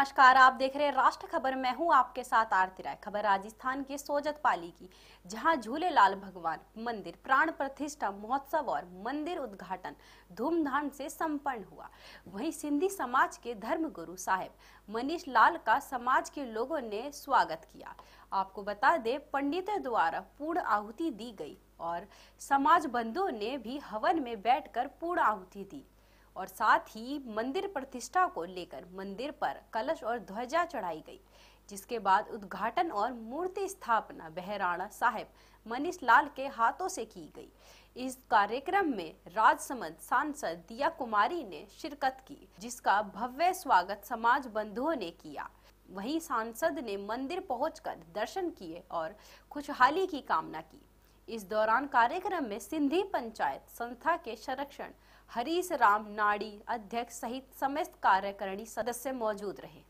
नमस्कार आप देख रहे हैं राष्ट्र खबर मैं हूं आपके साथ आरती राय खबर राजस्थान के सोजत पाली की जहां झूले लाल भगवान मंदिर प्राण प्रतिष्ठा महोत्सव और मंदिर उद्घाटन धूमधाम से संपन्न हुआ वहीं सिंधी समाज के धर्मगुरु साहेब मनीष लाल का समाज के लोगों ने स्वागत किया आपको बता दे पंडितों द्वारा पूर्ण आहुति दी गई और समाज बंधुओं ने भी हवन में बैठकर पूर्ण आहुति दी और साथ ही मंदिर प्रतिष्ठा को लेकर मंदिर पर कलश और ध्वजा चढ़ाई गई जिसके बाद उद्घाटन और मूर्ति स्थापना बहराणा साहेब मनीष लाल के हाथों से की गई इस कार्यक्रम में राजसमंद सांसद दिया कुमारी ने शिरकत की जिसका भव्य स्वागत समाज बंधुओं ने किया वहीं सांसद ने मंदिर पहुंचकर दर्शन किए और खुशहाली की कामना की इस दौरान कार्यक्रम में सिंधी पंचायत संस्था के संरक्षण हरीश राम नाड़ी अध्यक्ष सहित समस्त कार्यकारिणी सदस्य मौजूद रहे